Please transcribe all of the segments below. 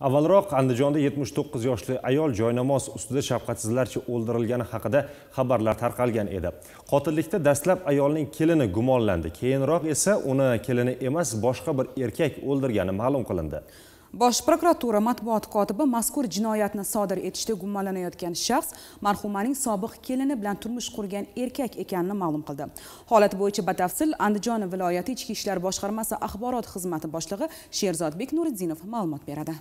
avvalroq andijonda 79 yoshli ayol joynamoz ustida shafqatsizlarcha o'ldirilgani haqida xabarlar tarqalgan edi qotillikda dastlab ayolning kelini gumonlandi keyinroq esa uni kelini emas boshqa bir erkak o'ldirgani ma'lum qilindi bosh prokuratura matbuot kotibi mazkur jinoyatni sodir etishda gumonlanayotgan shaxs marhumaning sobiq kelini bilan turmush qurgan erkak ekanini ma'lum qildi holat bo'yicha batafsil andijon viloyati ichki ishlar boshqarmasi axborot xizmati boshlig'i sherzodbek nuriddinov ma'lumot beradi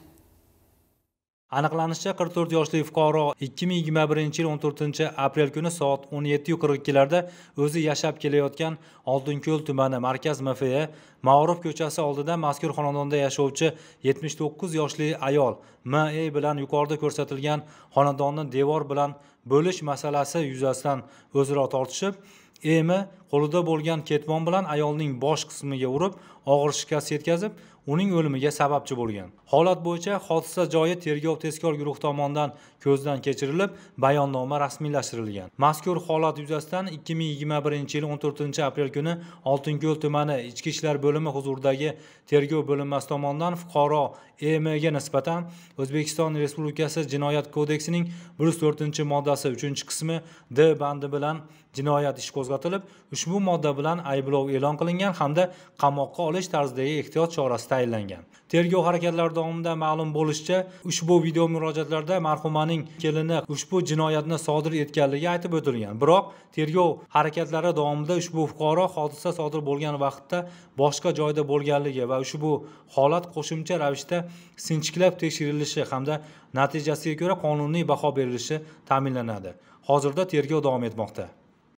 aniqlanishicha 44 yoshli fuqaro 2021 yil 14 aprel kuni soat 17:42 larda o'zi yashab kelayotgan oldinko'l tumani markaz mfe Ma'ruf ko'chasi oldida mazkur xonadonda yashovchi 79 yoshli ayol MA e bilan yuqorida ko'rsatilgan xonadonni devor bilan bo'lish masalasi yuzasidan o'zaro tortishib emi qo'lida bo'lgan ketmon bilan ayolning bosh qismiga urib og'ir shikast yetkazib uning o'limiga sababchi bo'lgan holat bo'yicha hodisa joyi tergov tezkor guruhi tomonidan ko'zdan kechirilib bayonnoma rasmiylashtirilgan mazkur holat yuzasidan 2021 yil 14 aprel kuni oltinko'l tumani ichki ishlar bo'limi huzuridagi tergov bo'linmasi tomonidan fuqaro emga nisbatan o'zbekiston respublikasi jinoyat kodeksining 104 moddasi 3 qismi d bandi bilan jinoyat ishi qo'zg'atildi qo'zg'atilib ushbu modda bilan ayblov e'lon qilingan hamda qamoqqa olish tarzidagi ehtiyot chorasi tayinlangan tergov harakatlari davomida ma'lum bo'lishicha ushbu video murojaatlarda marhumaning kelini ushbu jinoyatni sodir etganligi aytib o'tilgan biroq tergov harakatlari davomida ushbu fuqaro hodisa sodir bo'lgan vaqtda boshqa joyda bo'lganligi va ushbu holat qo'shimcha ravishda sinchiklab tekshirilishi hamda natijasiga ko'ra qonuniy baho berilishi ta'minlanadi hozirda tergov davom etmoqda